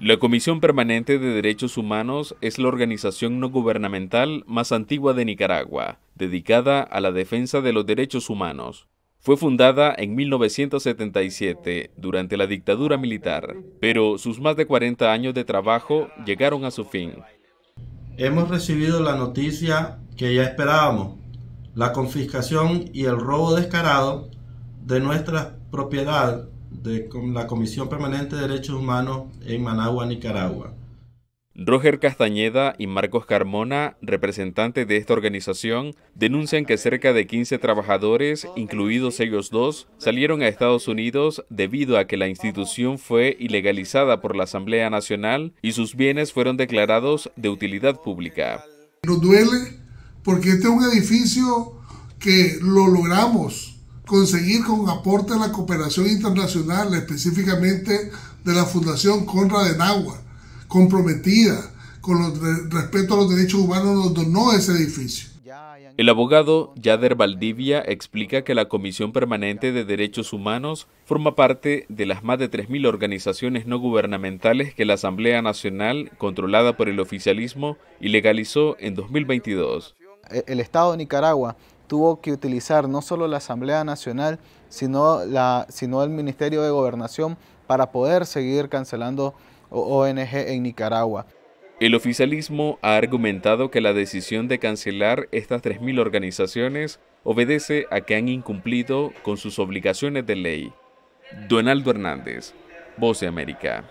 La Comisión Permanente de Derechos Humanos es la organización no gubernamental más antigua de Nicaragua, dedicada a la defensa de los derechos humanos. Fue fundada en 1977, durante la dictadura militar, pero sus más de 40 años de trabajo llegaron a su fin. Hemos recibido la noticia que ya esperábamos, la confiscación y el robo descarado de nuestra propiedad de la Comisión Permanente de Derechos Humanos en Managua, Nicaragua. Roger Castañeda y Marcos Carmona, representantes de esta organización, denuncian que cerca de 15 trabajadores, incluidos ellos dos, salieron a Estados Unidos debido a que la institución fue ilegalizada por la Asamblea Nacional y sus bienes fueron declarados de utilidad pública. Nos duele porque este es un edificio que lo logramos conseguir con aporte a la cooperación internacional, específicamente de la Fundación Conrad Agua... comprometida con los, respeto a los derechos humanos, nos donó ese edificio. El abogado Yader Valdivia explica que la Comisión Permanente de Derechos Humanos forma parte de las más de 3.000 organizaciones no gubernamentales que la Asamblea Nacional, controlada por el oficialismo, ilegalizó en 2022. El Estado de Nicaragua tuvo que utilizar no solo la Asamblea Nacional, sino, la, sino el Ministerio de Gobernación para poder seguir cancelando ONG en Nicaragua. El oficialismo ha argumentado que la decisión de cancelar estas 3.000 organizaciones obedece a que han incumplido con sus obligaciones de ley. Donaldo Hernández, Voz de América.